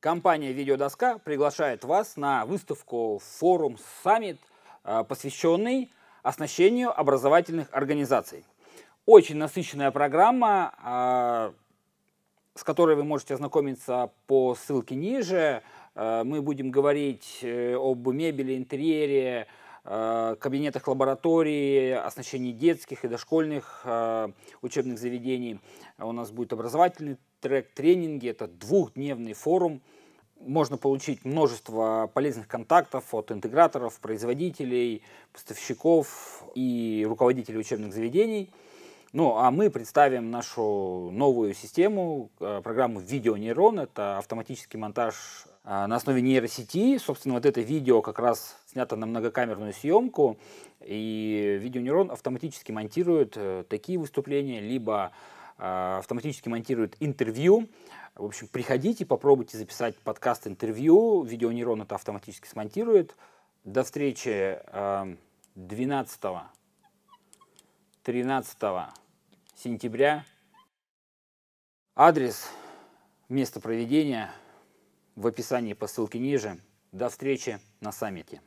Компания «Видеодоска» приглашает вас на выставку «Форум Саммит», а, посвященный оснащению образовательных организаций. Очень насыщенная программа, а, с которой вы можете ознакомиться по ссылке ниже. А, мы будем говорить э, об мебели, интерьере, Э, кабинетах лаборатории, оснащении детских и дошкольных э, учебных заведений. У нас будет образовательный трек, тренинги, это двухдневный форум. Можно получить множество полезных контактов от интеграторов, производителей, поставщиков и руководителей учебных заведений – ну, а мы представим нашу новую систему, э, программу «Видеонейрон». Это автоматический монтаж э, на основе нейросети. Собственно, вот это видео как раз снято на многокамерную съемку. И «Видеонейрон» автоматически монтирует э, такие выступления, либо автоматически монтирует интервью. В общем, приходите, попробуйте записать подкаст-интервью. «Видеонейрон» это автоматически смонтирует. До встречи 12 13 сентября. Адрес, место проведения в описании по ссылке ниже. До встречи на саммите.